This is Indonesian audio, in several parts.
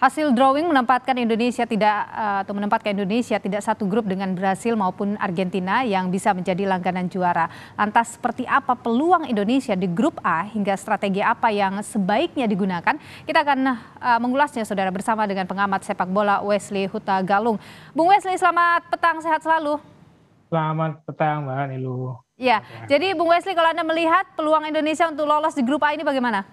Hasil drawing menempatkan Indonesia tidak eh, atau menempatkan Indonesia tidak satu grup dengan Brasil maupun Argentina yang bisa menjadi langganan juara. Lantas seperti apa peluang Indonesia di grup A hingga strategi apa yang sebaiknya digunakan? Kita akan eh, mengulasnya Saudara bersama dengan pengamat sepak bola Wesley Huta Galung. Bung Wesley, selamat petang, sehat selalu. Selamat petang Mbak Nilu. Ya, ya. jadi Bung Wesley kalau Anda melihat peluang Indonesia untuk lolos di grup A ini bagaimana?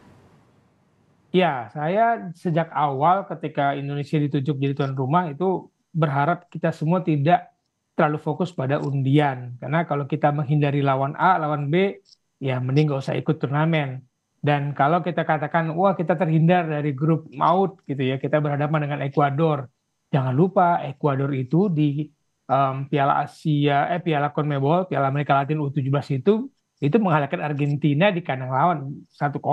Ya, saya sejak awal ketika Indonesia ditunjuk jadi tuan rumah itu berharap kita semua tidak terlalu fokus pada undian. Karena kalau kita menghindari lawan A, lawan B, ya mending nggak usah ikut turnamen. Dan kalau kita katakan, wah kita terhindar dari grup maut gitu ya, kita berhadapan dengan Ekuador. Jangan lupa Ekuador itu di um, Piala Asia, eh Piala CONMEBOL, Piala Amerika Latin U17 itu, itu mengalahkan Argentina di kandang lawan 1-0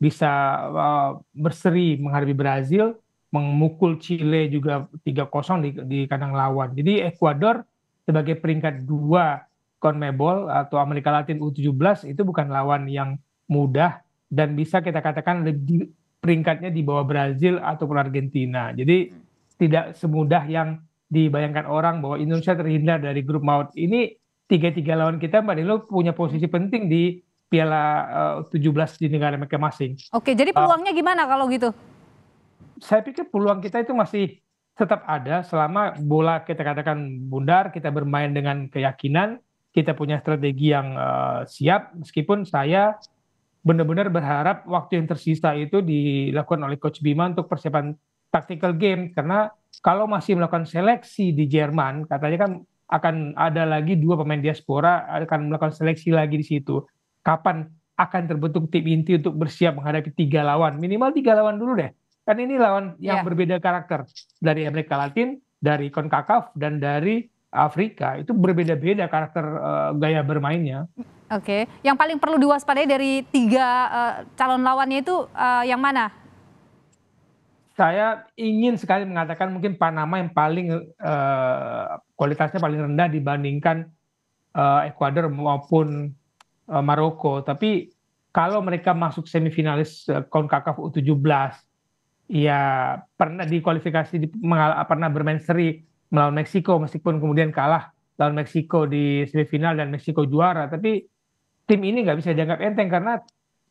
bisa uh, berseri menghadapi Brazil, memukul Chile juga 3-0 di, di kandang lawan. Jadi Ekuador sebagai peringkat dua CONMEBOL atau Amerika Latin U17 itu bukan lawan yang mudah dan bisa kita katakan lebih peringkatnya di bawah Brazil ataupun Argentina. Jadi tidak semudah yang dibayangkan orang bahwa Indonesia terhindar dari grup maut. Ini tiga-tiga lawan kita Mbak Nilo punya posisi penting di Piala eh, uh, 17 di negara mereka masing Oke, jadi eh, peluangnya uh, gimana kalau gitu? Saya pikir peluang kita itu masih tetap ada selama bola kita katakan bundar, kita bermain dengan keyakinan, kita punya strategi yang uh, siap meskipun saya benar-benar berharap waktu yang tersisa itu dilakukan oleh coach Bima untuk persiapan tactical game karena kalau masih melakukan seleksi di Jerman katanya kan akan ada lagi dua pemain diaspora akan melakukan seleksi lagi di situ kapan akan terbentuk tim inti untuk bersiap menghadapi tiga lawan. Minimal tiga lawan dulu deh. Kan ini lawan yang iya. berbeda karakter. Dari Amerika Latin, dari Konkakaf dan dari Afrika itu berbeda-beda karakter uh, gaya bermainnya. Oke, okay. yang paling perlu diwaspadai dari tiga uh, calon lawannya itu uh, yang mana? Saya ingin sekali mengatakan mungkin Panama yang paling uh, kualitasnya paling rendah dibandingkan uh, Ekuador maupun Eh, Maroko. Tapi kalau mereka masuk semifinalis eh, uh, U17 ya pernah dikualifikasi di, mengal- pernah bermain seri melawan Meksiko meskipun kemudian kalah lawan Meksiko di semifinal dan Meksiko juara tapi tim ini nggak bisa dianggap enteng karena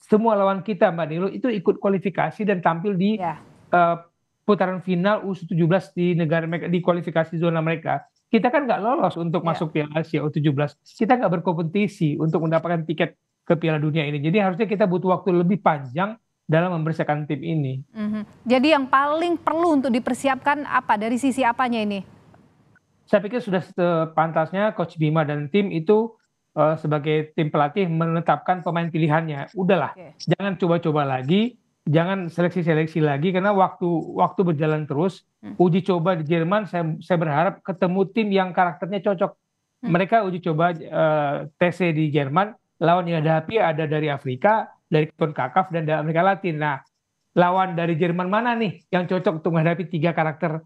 semua lawan kita Mbak Nilo itu ikut kualifikasi dan tampil di yeah. Ya. uh, putaran final U17 di negara di kualifikasi zona mereka kita kan nggak lolos untuk yeah. masuk Piala Asia U17. Kita nggak berkompetisi untuk mendapatkan tiket ke Piala Dunia ini. Jadi harusnya kita butuh waktu lebih panjang dalam membersihkan tim ini. Mm-hmm. Jadi yang paling perlu untuk dipersiapkan apa dari sisi apanya ini? Saya pikir sudah sepantasnya Coach Bima dan tim itu uh, sebagai tim pelatih menetapkan pemain pilihannya. Udahlah, okay. jangan coba-coba lagi jangan seleksi-seleksi lagi karena waktu waktu berjalan terus. Hmm. Uji coba di Jerman saya saya berharap ketemu tim yang karakternya cocok. Hmm. Mereka uji coba uh, eh, TC di Jerman, lawan yang ada api ada dari Afrika, dari CONCACAF dan dari Amerika Latin. Nah, lawan dari Jerman mana nih yang cocok untuk menghadapi tiga karakter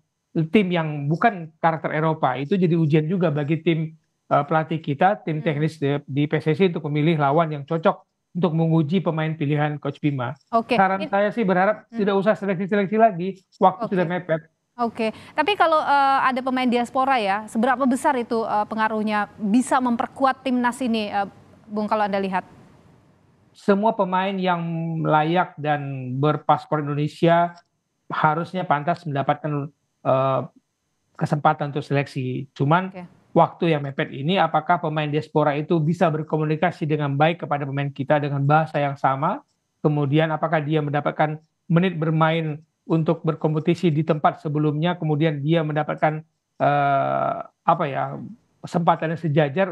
tim yang bukan karakter Eropa? Itu jadi ujian juga bagi tim uh, pelatih kita, tim hmm. teknis di, di PSSI untuk memilih lawan yang cocok untuk menguji pemain pilihan Coach Bima. Okay. Saran saya sih berharap hmm. tidak usah seleksi-seleksi lagi, waktu okay. sudah mepet. Oke, okay. tapi kalau uh, ada pemain diaspora ya, seberapa besar itu uh, pengaruhnya bisa memperkuat timnas ini, uh, Bung kalau Anda lihat? Semua pemain yang layak dan berpaspor Indonesia harusnya pantas mendapatkan uh, kesempatan untuk seleksi. Cuman okay waktu yang mepet ini apakah pemain diaspora itu bisa berkomunikasi dengan baik kepada pemain kita dengan bahasa yang sama kemudian apakah dia mendapatkan menit bermain untuk berkompetisi di tempat sebelumnya kemudian dia mendapatkan eh, apa ya kesempatan yang sejajar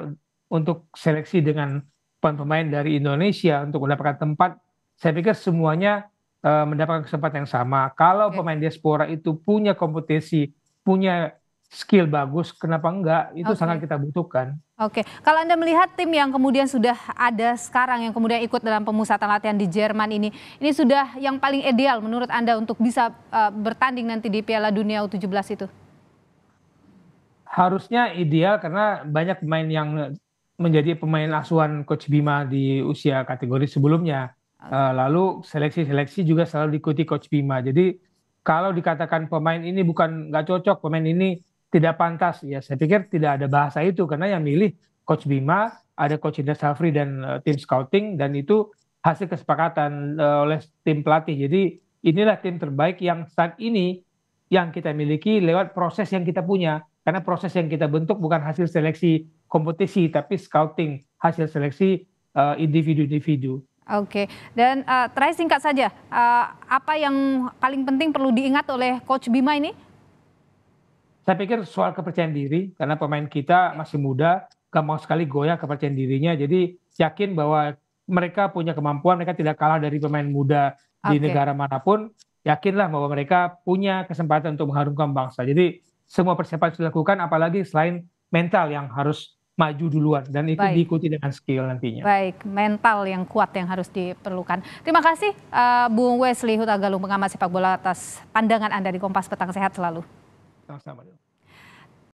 untuk seleksi dengan pemain-pemain dari Indonesia untuk mendapatkan tempat saya pikir semuanya eh, mendapatkan kesempatan yang sama kalau pemain diaspora itu punya kompetisi punya skill bagus, kenapa enggak? Itu okay. sangat kita butuhkan. Oke, okay. kalau Anda melihat tim yang kemudian sudah ada sekarang yang kemudian ikut dalam pemusatan latihan di Jerman ini, ini sudah yang paling ideal menurut Anda untuk bisa uh, bertanding nanti di Piala Dunia U17 itu? Harusnya ideal karena banyak pemain yang menjadi pemain asuhan Coach Bima di usia kategori sebelumnya. Okay. Uh, eh, lalu seleksi-seleksi juga selalu diikuti Coach Bima. Jadi kalau dikatakan pemain ini bukan nggak cocok, pemain ini tidak pantas ya saya pikir tidak ada bahasa itu karena yang milih coach Bima ada coach Indra Safri dan uh, tim scouting dan itu hasil kesepakatan uh, oleh tim pelatih jadi inilah tim terbaik yang saat ini yang kita miliki lewat proses yang kita punya karena proses yang kita bentuk bukan hasil seleksi kompetisi tapi scouting hasil seleksi individu eh, individu-individu Oke, okay. dan uh, terakhir singkat saja, uh, apa yang paling penting perlu diingat oleh Coach Bima ini saya pikir soal kepercayaan diri karena pemain kita masih muda, gampang sekali goyah kepercayaan dirinya. Jadi yakin bahwa mereka punya kemampuan, mereka tidak kalah dari pemain muda okay. di negara manapun. Yakinlah bahwa mereka punya kesempatan untuk mengharumkan bangsa. Jadi semua persiapan sudah dilakukan, apalagi selain mental yang harus maju duluan dan itu Baik. diikuti dengan skill nantinya. Baik, mental yang kuat yang harus diperlukan. Terima kasih uh, Bung Wesley Hutagalung pengamat sepak bola atas pandangan Anda di Kompas Petang Sehat selalu. たくさんまれる。